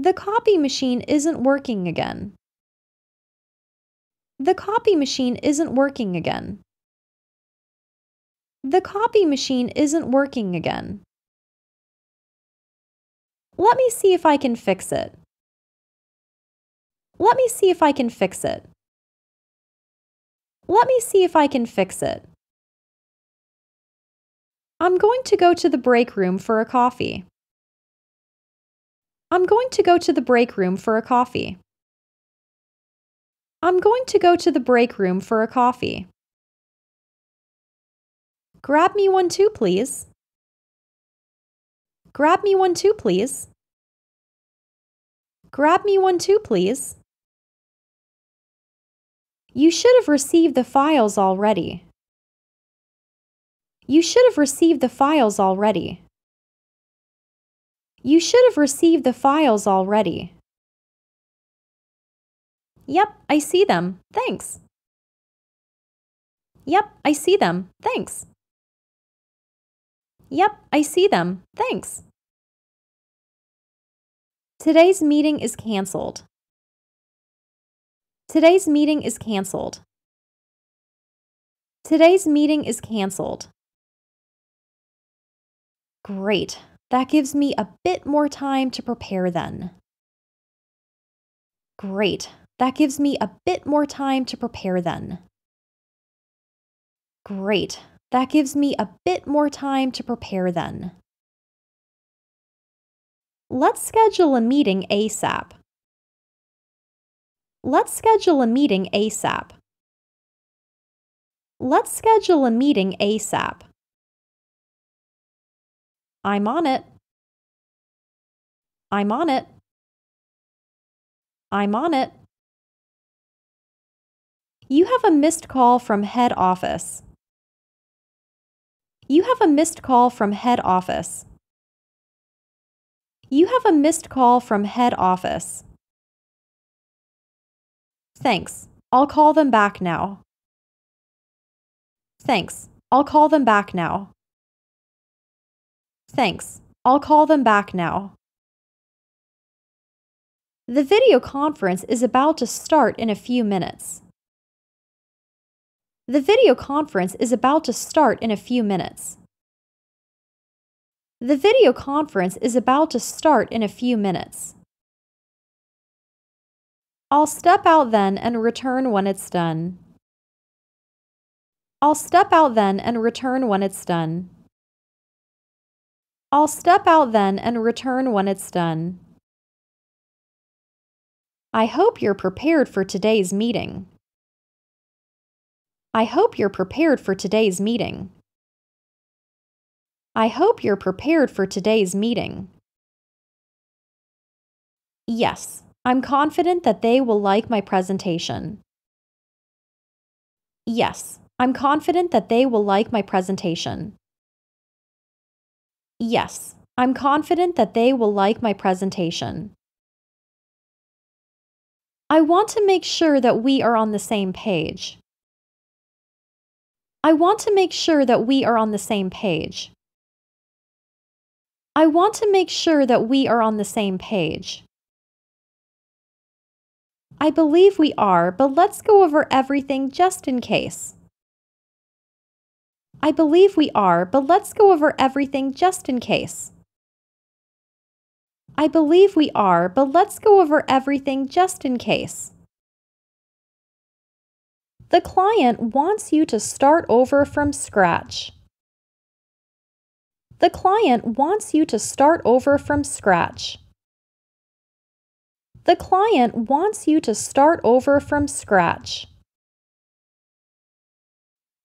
The copy machine isn't working again. The copy machine isn't working again. The copy machine isn't working again. Let me see if I can fix it. Let me see if I can fix it. Let me see if I can fix it. I'm going to go to the break room for a coffee. I'm going to go to the break room for a coffee. I'm going to go to the break room for a coffee. Grab me one too, please. Grab me one too, please. Grab me one too, please. You should have received the files already. You should have received the files already. You should have received the files already. Yep, I see them. Thanks. Yep, I see them. Thanks. Yep, I see them. Thanks. Today's meeting is canceled. Today's meeting is canceled. Today's meeting is canceled. Great. That gives me a bit more time to prepare then. Great. That gives me a bit more time to prepare then. Great. That gives me a bit more time to prepare then. Let's schedule a meeting ASAP. Let's schedule a meeting ASAP. Let's schedule a meeting ASAP. I'm on it. I'm on it. I'm on it. You have a missed call from head office. You have a missed call from head office. You have a missed call from head office. Thanks. I'll call them back now. Thanks. I'll call them back now. Thanks. I'll call them back now. The video conference is about to start in a few minutes. The video conference is about to start in a few minutes. The video conference is about to start in a few minutes. I'll step out then and return when it's done. I'll step out then and return when it's done. I'll step out then and return when it's done. I hope you're prepared for today's meeting. I hope you're prepared for today's meeting. I hope you're prepared for today's meeting. Yes, I'm confident that they will like my presentation. Yes, I'm confident that they will like my presentation. Yes, I'm confident that they will like my presentation. I want to make sure that we are on the same page. I want to make sure that we are on the same page. I want to make sure that we are on the same page. I believe we are, but let's go over everything just in case. I believe we are, but let's go over everything just in case. I believe we are, but let's go over everything just in case. The client wants you to start over from scratch. The client wants you to start over from scratch. The client wants you to start over from scratch.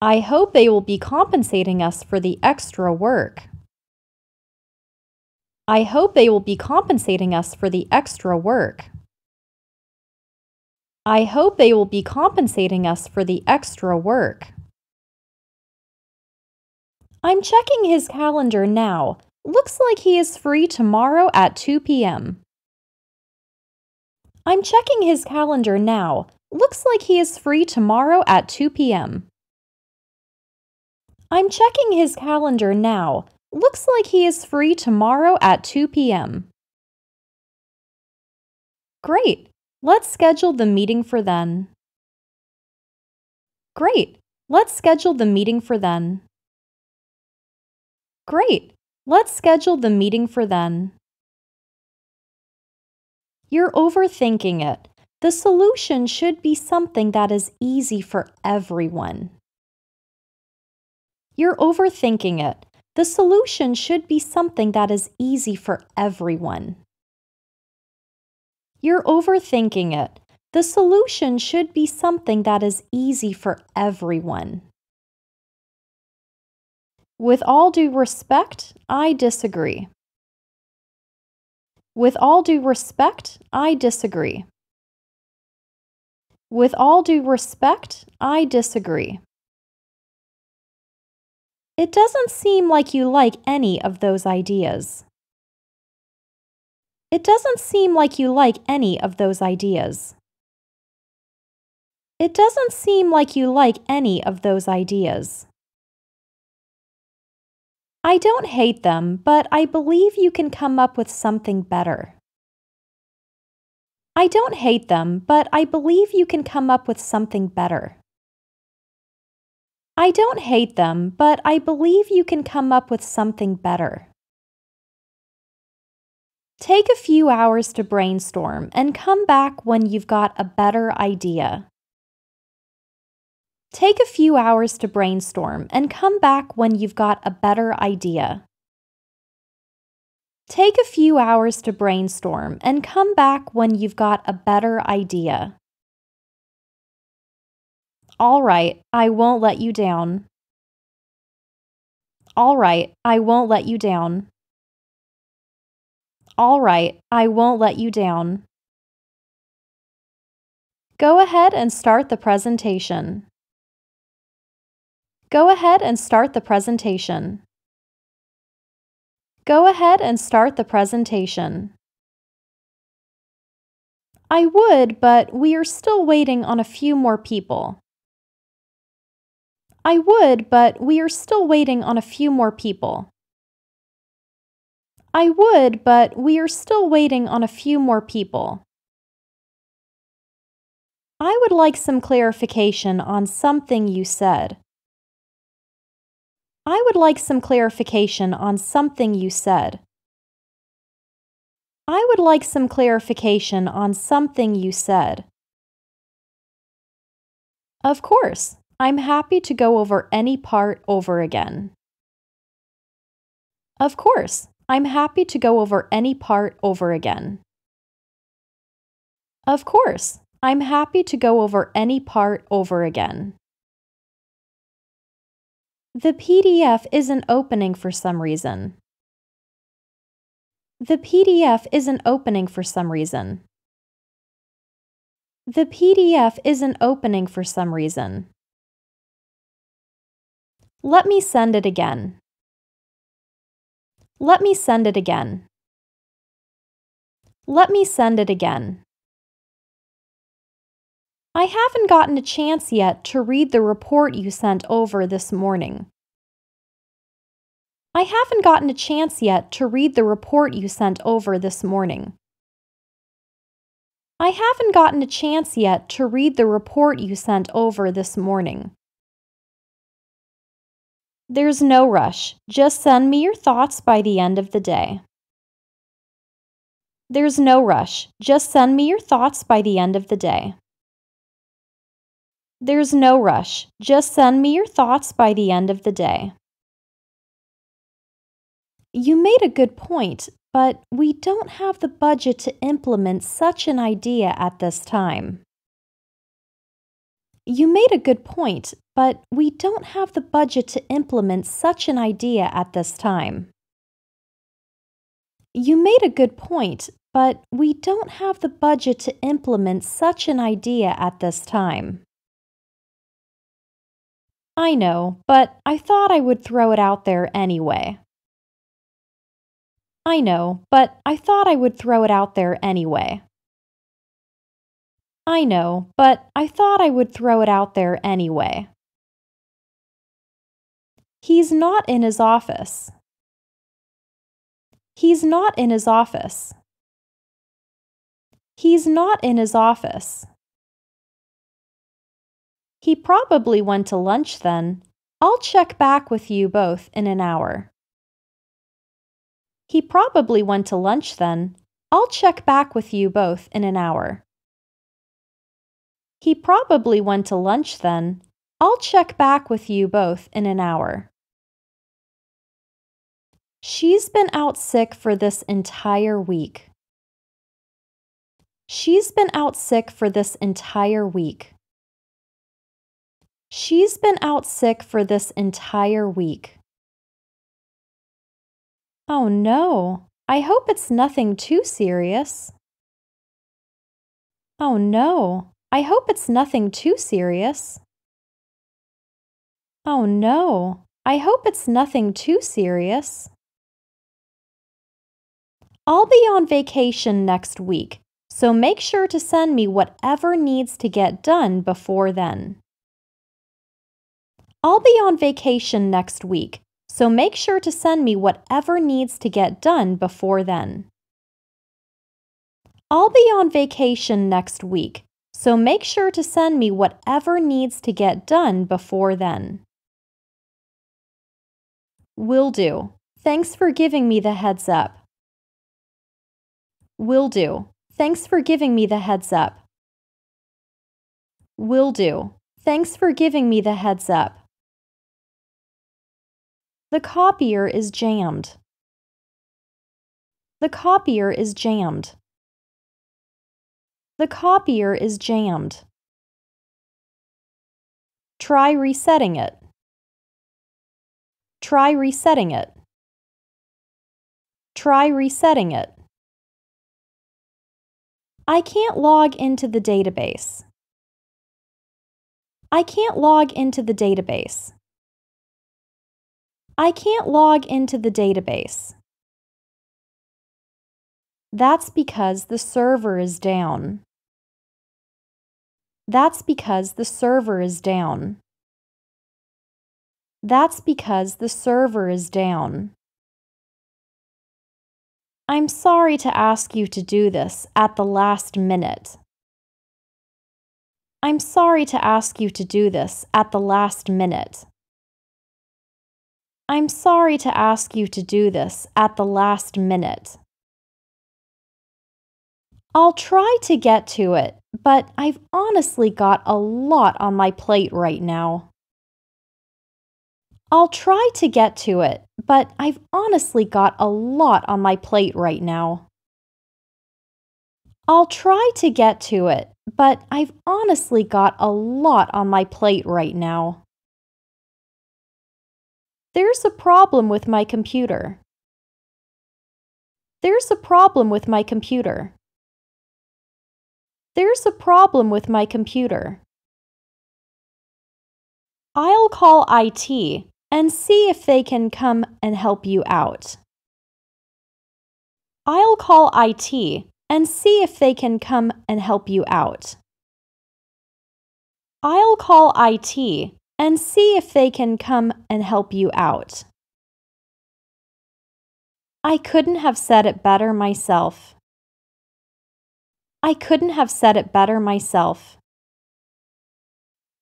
I hope they will be compensating us for the extra work. I hope they will be compensating us for the extra work. I hope they will be compensating us for the extra work. I'm checking his calendar now. Looks like he is free tomorrow at 2 p.m. I'm checking his calendar now. Looks like he is free tomorrow at 2 p.m. I'm checking his calendar now. Looks like he is free tomorrow at 2 p.m. Great. Let's schedule the meeting for then. Great. Let's schedule the meeting for then. Great. Let's schedule the meeting for then. You're overthinking it. The solution should be something that is easy for everyone. You're overthinking it. The solution should be something that is easy for everyone. You're overthinking it. The solution should be something that is easy for everyone. With all due respect, I disagree. With all due respect, I disagree. With all due respect, I disagree. It doesn't seem like you like any of those ideas. It doesn't seem like you like any of those ideas. It doesn't seem like you like any of those ideas. I don't hate them, but I believe you can come up with something better. I don't hate them, but I believe you can come up with something better. I don't hate them, but I believe you can come up with something better. Take a few hours to brainstorm and come back when you've got a better idea. Take a few hours to brainstorm and come back when you've got a better idea. Take a few hours to brainstorm and come back when you've got a better idea. All right, I won't let you down. All right, I won't let you down. All right, I won't let you down. Go ahead and start the presentation. Go ahead and start the presentation. Go ahead and start the presentation. I would, but we are still waiting on a few more people. I would, but we are still waiting on a few more people. I would, but we are still waiting on a few more people. I would like some clarification on something you said. I would like some clarification on something you said. I would like some clarification on something you said. Of course. I'm happy to go over any part over again. Of course, I'm happy to go over any part over again. Of course, I'm happy to go over any part over again. The PDF isn't opening for some reason. The PDF isn't opening for some reason. The PDF isn't opening for some reason. Let me send it again. Let me send it again. Let me send it again. I haven't gotten a chance yet to read the report you sent over this morning. I haven't gotten a chance yet to read the report you sent over this morning. I haven't gotten a chance yet to read the report you sent over this morning. There's no rush. Just send me your thoughts by the end of the day. There's no rush. Just send me your thoughts by the end of the day. There's no rush. Just send me your thoughts by the end of the day. You made a good point, but we don't have the budget to implement such an idea at this time. You made a good point, but we don't have the budget to implement such an idea at this time. You made a good point, but we don't have the budget to implement such an idea at this time. I know, but I thought I would throw it out there anyway. I know, but I thought I would throw it out there anyway. I know, but I thought I would throw it out there anyway. He's not in his office. He's not in his office. He's not in his office. He probably went to lunch then. I'll check back with you both in an hour. He probably went to lunch then. I'll check back with you both in an hour. He probably went to lunch then. I'll check back with you both in an hour. She's been out sick for this entire week. She's been out sick for this entire week. She's been out sick for this entire week. Oh no, I hope it's nothing too serious. Oh no, I hope it's nothing too serious. Oh no, I hope it's nothing too serious. I'll be on vacation next week, so make sure to send me whatever needs to get done before then. I'll be on vacation next week, so make sure to send me whatever needs to get done before then. I'll be on vacation next week, so make sure to send me whatever needs to get done before then. Will do. Thanks for giving me the heads up. Will do. Thanks for giving me the heads up. Will do. Thanks for giving me the heads up. The copier is jammed. The copier is jammed. The copier is jammed. Try resetting it. Try resetting it. Try resetting it. I can't log into the database. I can't log into the database. I can't log into the database. That's because the server is down. That's because the server is down. That's because the server is down. I'm sorry to ask you to do this at the last minute. I'm sorry to ask you to do this at the last minute. I'm sorry to ask you to do this at the last minute. I'll try to get to it, but I've honestly got a lot on my plate right now. I'll try to get to it, but I've honestly got a lot on my plate right now. I'll try to get to it, but I've honestly got a lot on my plate right now. There's a problem with my computer. There's a problem with my computer. There's a problem with my computer. I'll call IT, and see if they can come and help you out. I'll call IT and see if they can come and help you out. I'll call IT and see if they can come and help you out. I couldn't have said it better myself. I couldn't have said it better myself.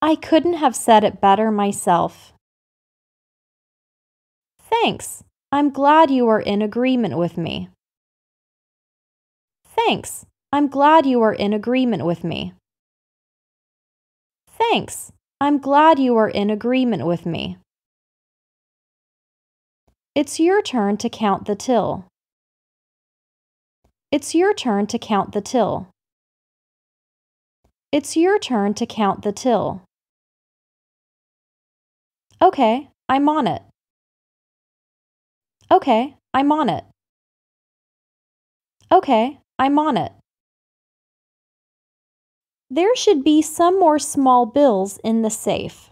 I couldn't have said it better myself. Thanks. I'm glad you are in agreement with me. Thanks. I'm glad you are in agreement with me. Thanks. I'm glad you are in agreement with me. It's your turn to count the till. It's your turn to count the till. It's your turn to count the till. Okay, I'm on it. Okay, I'm on it. Okay, I'm on it. There should be some more small bills in the safe.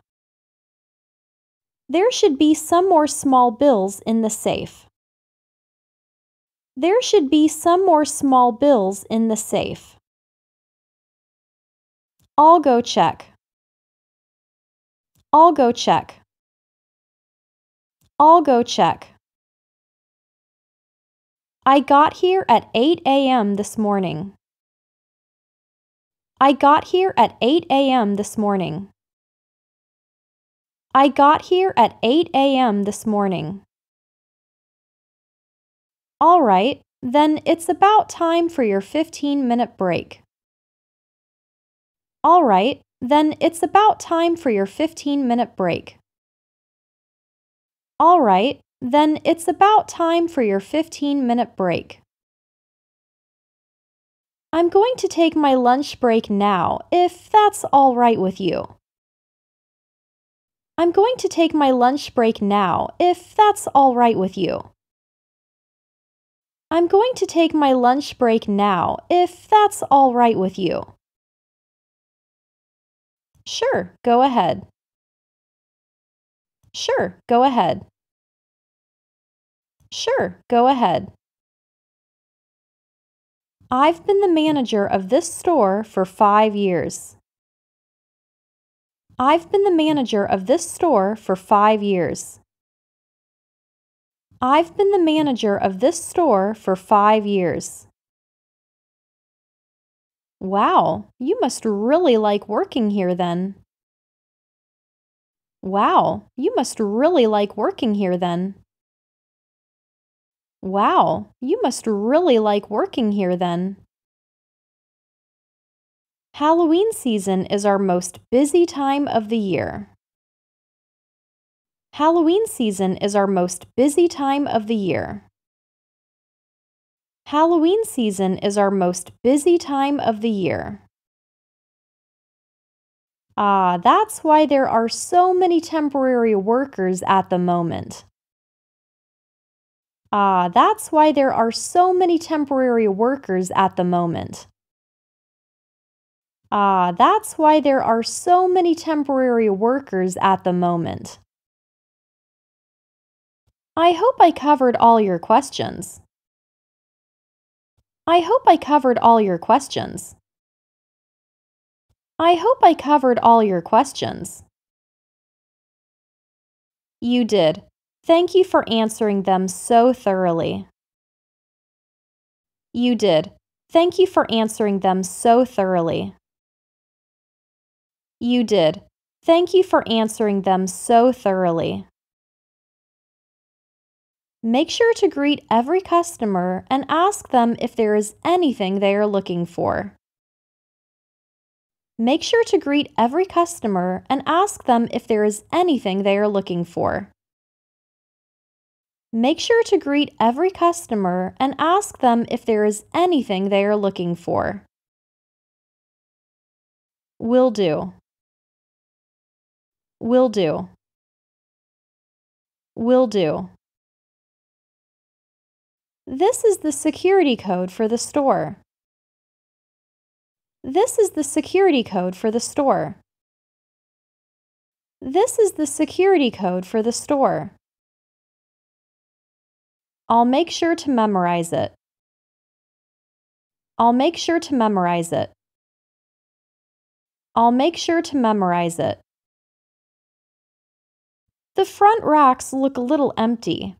There should be some more small bills in the safe. There should be some more small bills in the safe. I'll go check. I'll go check. I'll go check. I got here at 8 a.m. this morning. I got here at 8 a.m. this morning. I got here at 8 a.m. this morning. All right, then it's about time for your 15 minute break. All right, then it's about time for your 15 minute break. All right, then it's about time for your 15 minute break. I'm going to take my lunch break now, if that's all right with you. I'm going to take my lunch break now, if that's all right with you. I'm going to take my lunch break now, if that's all right with you. Sure, go ahead. Sure, go ahead. Sure, go ahead. I've been the manager of this store for five years. I've been the manager of this store for five years. I've been the manager of this store for five years. Wow, you must really like working here then. Wow, you must really like working here then. Wow, you must really like working here then. Halloween season is our most busy time of the year. Halloween season is our most busy time of the year. Halloween season is our most busy time of the year. Ah, that's why there are so many temporary workers at the moment. Ah, that's why there are so many temporary workers at the moment. Ah, that's why there are so many temporary workers at the moment. I hope I covered all your questions. I hope I covered all your questions. I hope I covered all your questions. You did. Thank you for answering them so thoroughly. You did. Thank you for answering them so thoroughly. You did. Thank you for answering them so thoroughly. Make sure to greet every customer and ask them if there is anything they are looking for. Make sure to greet every customer and ask them if there is anything they are looking for. Make sure to greet every customer and ask them if there is anything they are looking for. Will do. Will do. Will do. This is the security code for the store. This is the security code for the store. This is the security code for the store. I'll make sure to memorize it. I'll make sure to memorize it. I'll make sure to memorize it. The front racks look a little empty.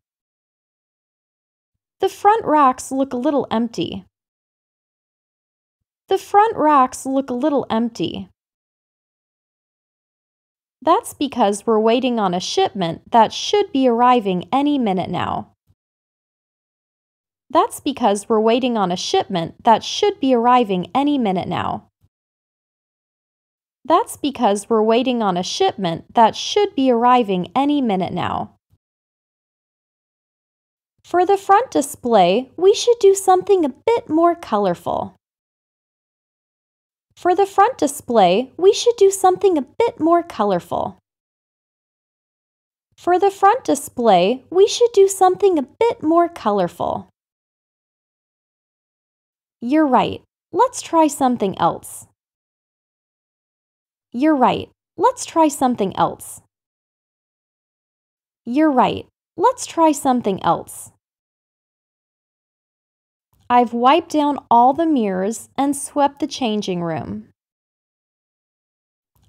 The front racks look a little empty. The front racks look a little empty. That's because we're waiting on a shipment that should be arriving any minute now. That's because we're waiting on a shipment that should be arriving any minute now. That's because we're waiting on a shipment that should be arriving any minute now. For the front display, we should do something a bit more colorful. For the front display, we should do something a bit more colorful. For the front display, we should do something a bit more colorful. You're right. Let's try something else. You're right. Let's try something else. You're right. Let's try something else. I've wiped down all the mirrors and swept the changing room.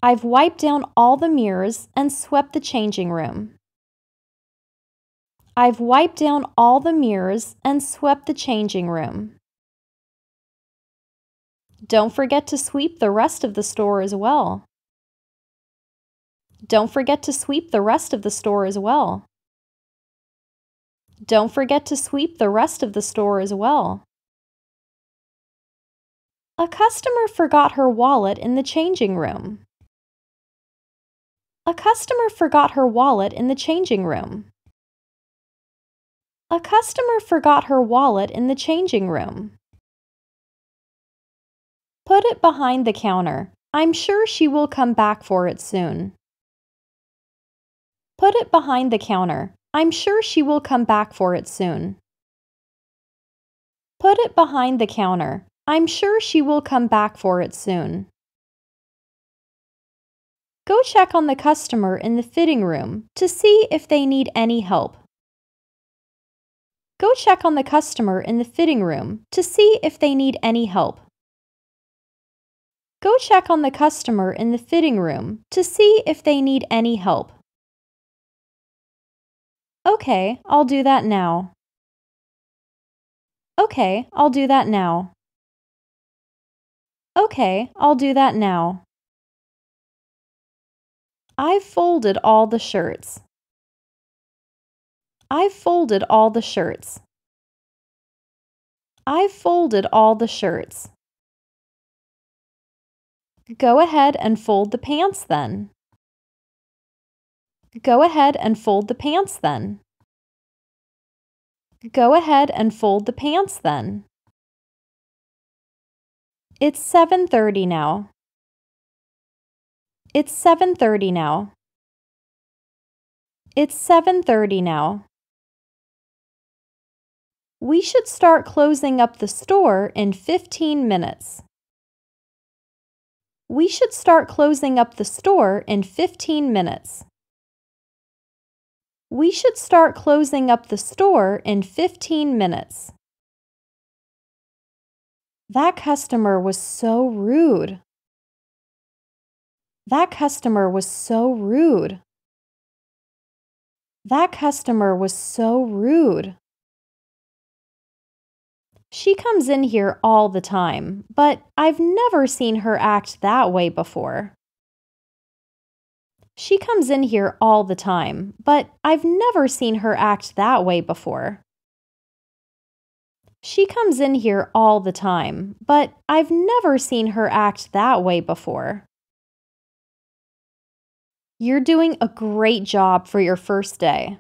I've wiped down all the mirrors and swept the changing room. I've wiped down all the mirrors and swept the changing room. Don't forget to sweep the rest of the store as well. Don't forget to sweep the rest of the store as well. Don't forget to sweep the rest of the store as well. A customer forgot her wallet in the changing room. A customer forgot her wallet in the changing room. A customer forgot her wallet in the changing room. Put it behind the counter. I'm sure she will come back for it soon. Put it behind the counter. I'm sure she will come back for it soon. Put it behind the counter. I'm sure she will come back for it soon. Go check on the customer in the fitting room to see if they need any help. Go check on the customer in the fitting room to see if they need any help. Go check on the customer in the fitting room to see if they need any help. Okay, I'll do that now. Okay, I'll do that now. Okay, I'll do that now. I've folded all the shirts. I've folded all the shirts. I've folded all the shirts. Go ahead and fold the pants then. Go ahead and fold the pants then. Go ahead and fold the pants then. It's 7:30 now. It's 7:30 now. It's 7:30 now. We should start closing up the store in 15 minutes. We should start closing up the store in 15 minutes. We should start closing up the store in 15 minutes. That customer was so rude. That customer was so rude. That customer was so rude. She comes in here all the time, but I've never seen her act that way before. She comes in here all the time, but I've never seen her act that way before. She comes in here all the time, but I've never seen her act that way before. You're doing a great job for your first day.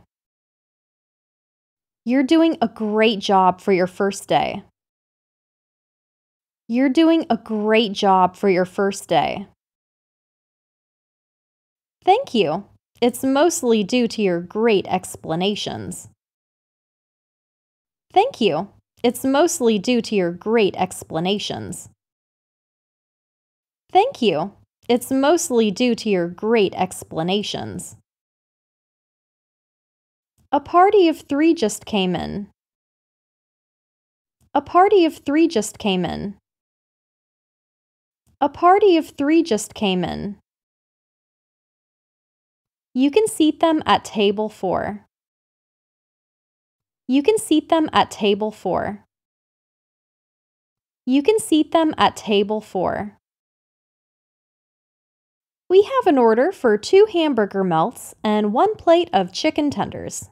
You're doing a great job for your first day. You're doing a great job for your first day. Thank you. It's mostly due to your great explanations. Thank you. It's mostly due to your great explanations. Thank you. It's mostly due to your great explanations. A party of three just came in. A party of three just came in. A party of three just came in. You can seat them at table four. You can seat them at table four. You can seat them at table four. We have an order for two hamburger melts and one plate of chicken tenders.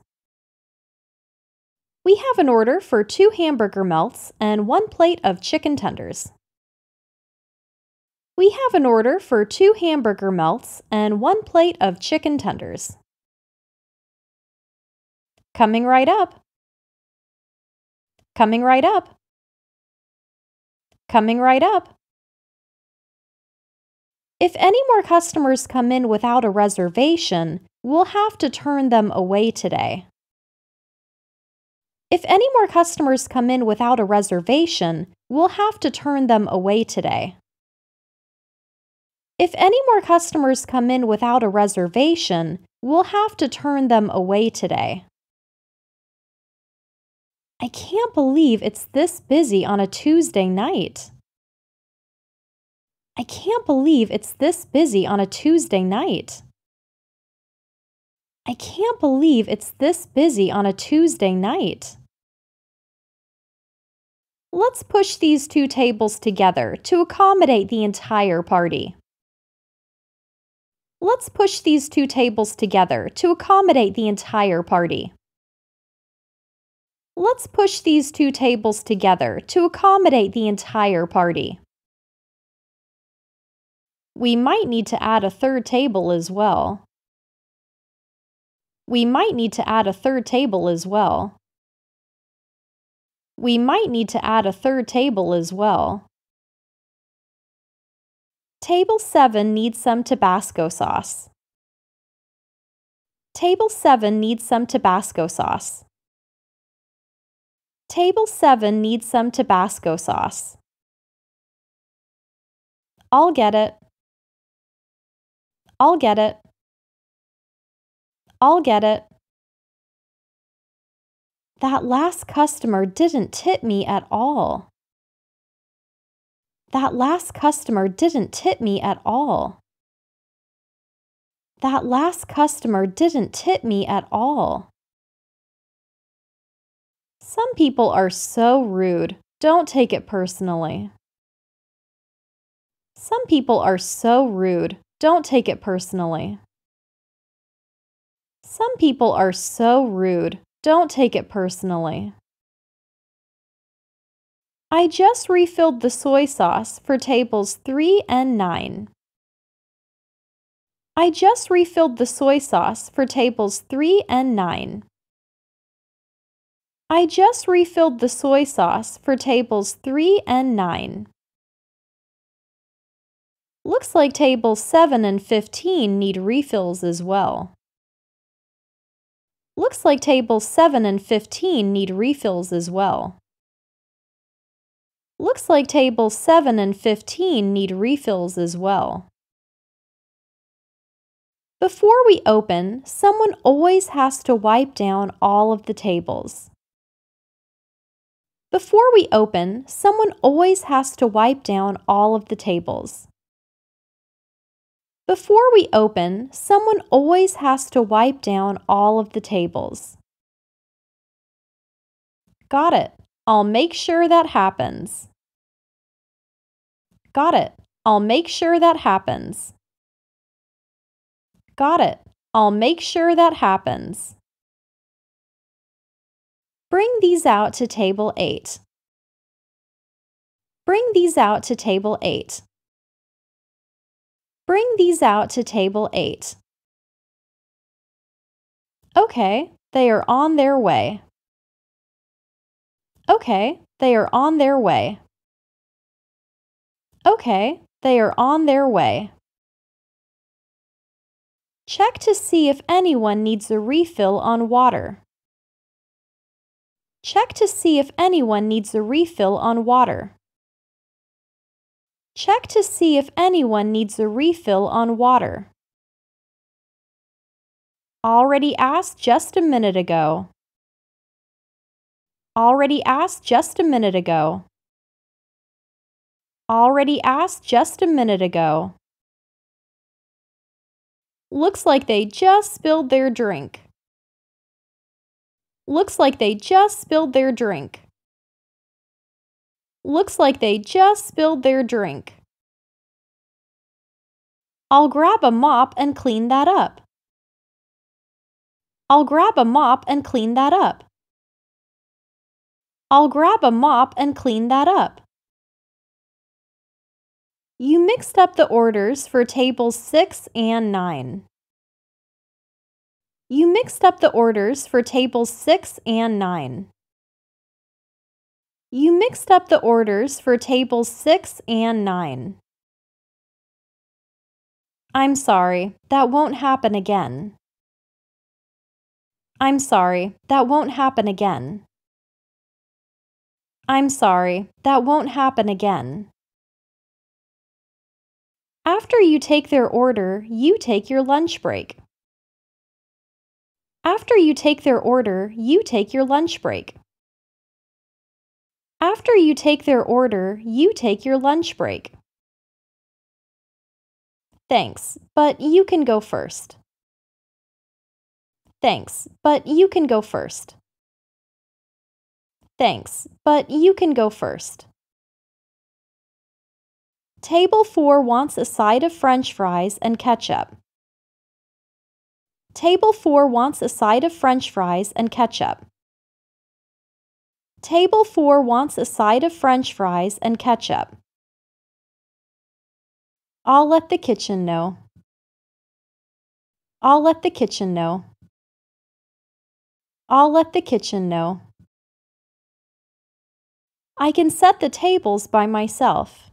We have an order for two hamburger melts and one plate of chicken tenders. We have an order for two hamburger melts and one plate of chicken tenders. Coming right up. Coming right up. Coming right up. If any more customers come in without a reservation, we'll have to turn them away today. If any more customers come in without a reservation, we'll have to turn them away today. If any more customers come in without a reservation, we'll have to turn them away today. I can't believe it's this busy on a Tuesday night. I can't believe it's this busy on a Tuesday night. I can't believe it's this busy on a Tuesday night. Let's push these two tables together to accommodate the entire party. Let's push these two tables together to accommodate the entire party. Let's push these two tables together to accommodate the entire party. We might need to add a third table as well. We might need to add a third table as well. We might need to add a third table as well. Table 7 needs some Tabasco sauce. Table 7 needs some Tabasco sauce. Table 7 needs some Tabasco sauce. I'll get it. I'll get it. I'll get it. That last customer didn't tip me at all. That last customer didn't tip me at all. That last customer didn't tip me at all. Some people are so rude. Don't take it personally. Some people are so rude. Don't take it personally. Some people are so rude. Don't take it personally. I just refilled the soy sauce for tables 3 and 9. I just refilled the soy sauce for tables 3 and 9. I just refilled the soy sauce for tables 3 and 9. Looks like tables 7 and 15 need refills as well. Looks like tables 7 and 15 need refills as well. Looks like tables 7 and 15 need refills as well. Before we open, someone always has to wipe down all of the tables. Before we open, someone always has to wipe down all of the tables. Before we open, someone always has to wipe down all of the tables. Got it. I'll make sure that happens. Got it. I'll make sure that happens. Got it. I'll make sure that happens. Bring these out to Table 8. Bring these out to Table 8. Bring these out to Table 8. Okay, they are on their way. Okay, they are on their way. Okay, they are on their way. Check to see if anyone needs a refill on water. Check to see if anyone needs a refill on water. Check to see if anyone needs a refill on water. Already asked just a minute ago. Already asked just a minute ago. Already asked just a minute ago. Looks like they just spilled their drink. Looks like they just spilled their drink. Looks like they just spilled their drink. I'll grab a mop and clean that up. I'll grab a mop and clean that up. I'll grab a mop and clean that up. You mixed up the orders for tables 6 and 9. You mixed up the orders for tables 6 and 9. You mixed up the orders for tables 6 and 9. I'm sorry, that won't happen again. I'm sorry, that won't happen again. I'm sorry, that won't happen again. After you take their order, you take your lunch break. After you take their order, you take your lunch break. After you take their order, you take your lunch break. Thanks, but you can go first. Thanks, but you can go first. Thanks, but you can go first. Table 4 wants a side of french fries and ketchup. Table 4 wants a side of french fries and ketchup. Table 4 wants a side of french fries and ketchup. I'll let the kitchen know. I'll let the kitchen know. I'll let the kitchen know. I can set the tables by myself.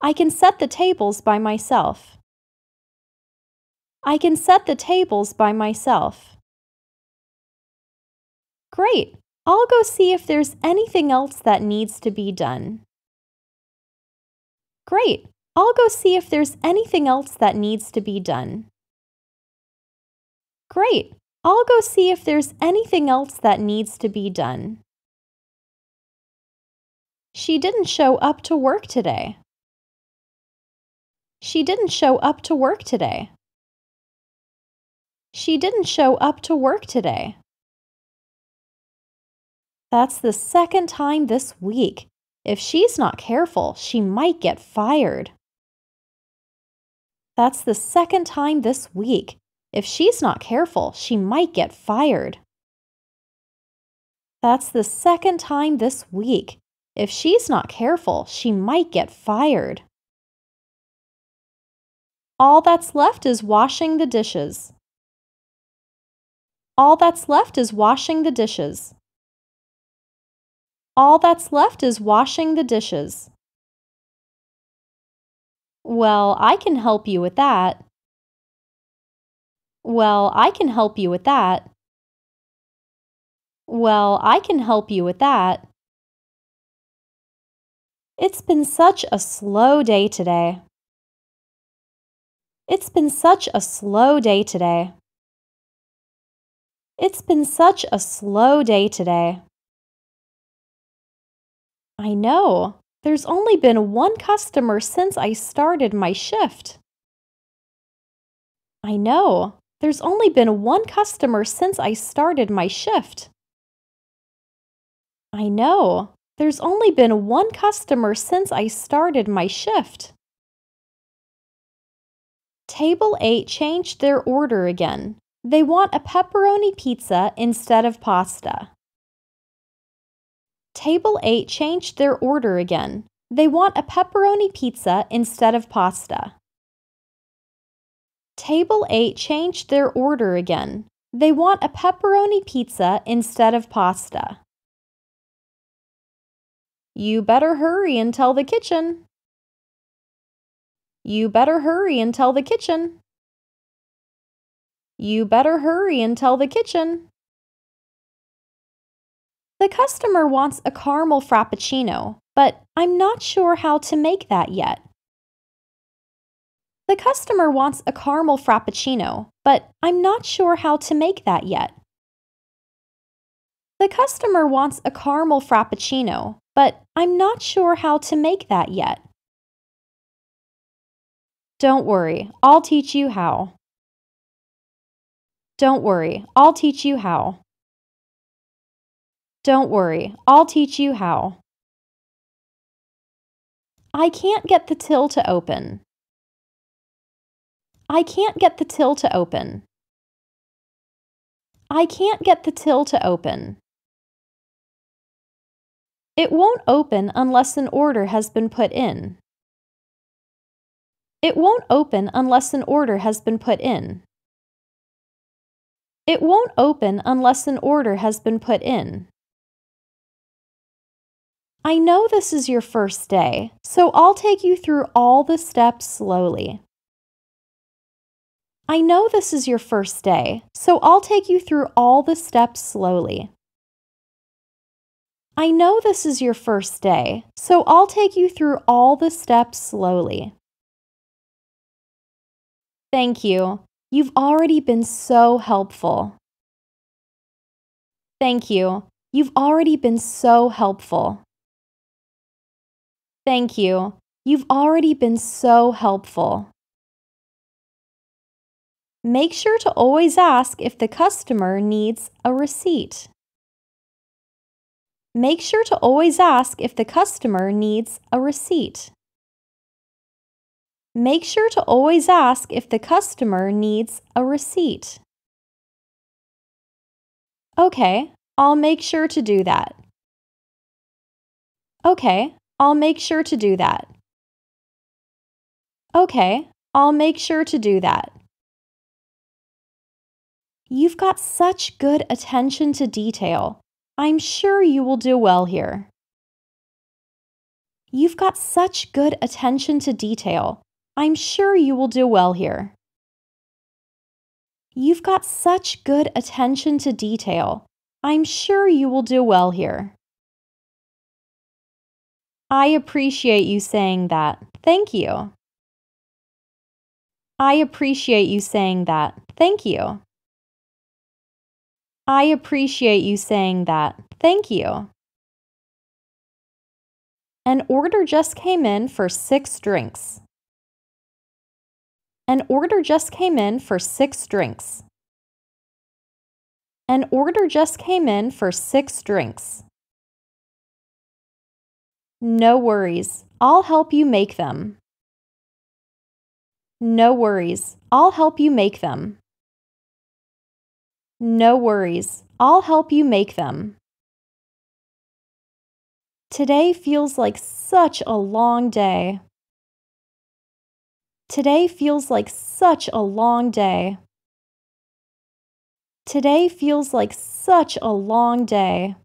I can set the tables by myself. I can set the tables by myself. Great! I'll go see if there's anything else that needs to be done. Great. I'll go see if there's anything else that needs to be done. Great. I'll go see if there's anything else that needs to be done. She didn't show up to work today. She didn't show up to work today. She didn't show up to work today. That's the second time this week. If she's not careful, she might get fired. That's the second time this week. If she's not careful, she might get fired. That's the second time this week. If she's not careful, she might get fired. All that's left is washing the dishes. All that's left is washing the dishes. All that's left is washing the dishes. Well, I can help you with that. Well, I can help you with that. Well, I can help you with that. It's been such a slow day today. It's been such a slow day today. It's been such a slow day today. I know. There's only been one customer since I started my shift. I know. There's only been one customer since I started my shift. I know. There's only been one customer since I started my shift. Table 8 changed their order again. They want a pepperoni pizza instead of pasta. Table 8 changed their order again. They want a pepperoni pizza instead of pasta. Table 8 changed their order again. They want a pepperoni pizza instead of pasta. You better hurry and tell the kitchen. You better hurry and tell the kitchen. You better hurry and tell the kitchen. The customer wants a caramel frappuccino, but I'm not sure how to make that yet. The customer wants a caramel frappuccino, but I'm not sure how to make that yet. The customer wants a caramel frappuccino, but I'm not sure how to make that yet. Don't worry, I'll teach you how. Don't worry, I'll teach you how. Don't worry, I'll teach you how. I can't get the till to open. I can't get the till to open. I can't get the till to open. It won't open unless an order has been put in. It won't open unless an order has been put in. It won't open unless an order has been put in. I know this is your first day, so I'll take you through all the steps slowly. I know this is your first day, so I'll take you through all the steps slowly. I know this is your first day, so I'll take you through all the steps slowly. Thank you. You've already been so helpful. Thank you. You've already been so helpful. Thank you. You've already been so helpful. Make sure to always ask if the customer needs a receipt. Make sure to always ask if the customer needs a receipt. Make sure to always ask if the customer needs a receipt. Okay, I'll make sure to do that. Okay, I'll make sure to do that. Okay, I'll make sure to do that. You've got such good attention to detail. I'm sure you will do well here. You've got such good attention to detail. I'm sure you will do well here. You've got such good attention to detail. I'm sure you will do well here. I appreciate you saying that. Thank you. I appreciate you saying that. Thank you. I appreciate you saying that. Thank you. An order just came in for six drinks. An order just came in for six drinks. An order just came in for six drinks. No worries. I'll help you make them. No worries. I'll help you make them. No worries. I'll help you make them. Today feels like such a long day. Today feels like such a long day. Today feels like such a long day.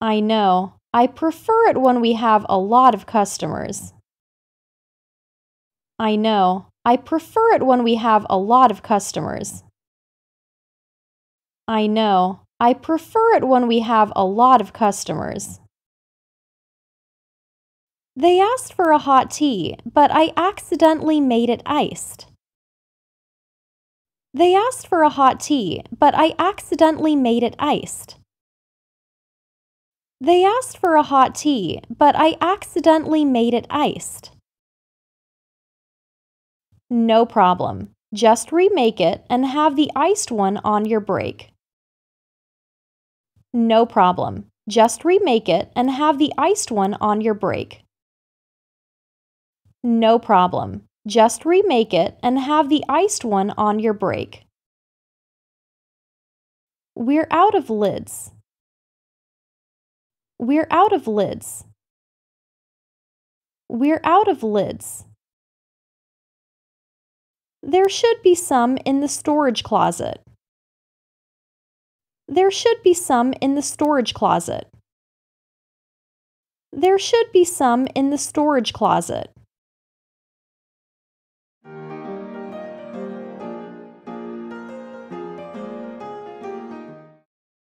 I know. I prefer it when we have a lot of customers. I know. I prefer it when we have a lot of customers. I know. I prefer it when we have a lot of customers. They asked for a hot tea, but I accidentally made it iced. They asked for a hot tea, but I accidentally made it iced. They asked for a hot tea, but I accidentally made it iced. No problem. Just remake it and have the iced one on your break. No problem. Just remake it and have the iced one on your break. No problem. Just remake it and have the iced one on your break. We're out of lids. We're out of lids. We're out of lids. There should be some in the storage closet. There should be some in the storage closet. There should be some in the storage closet.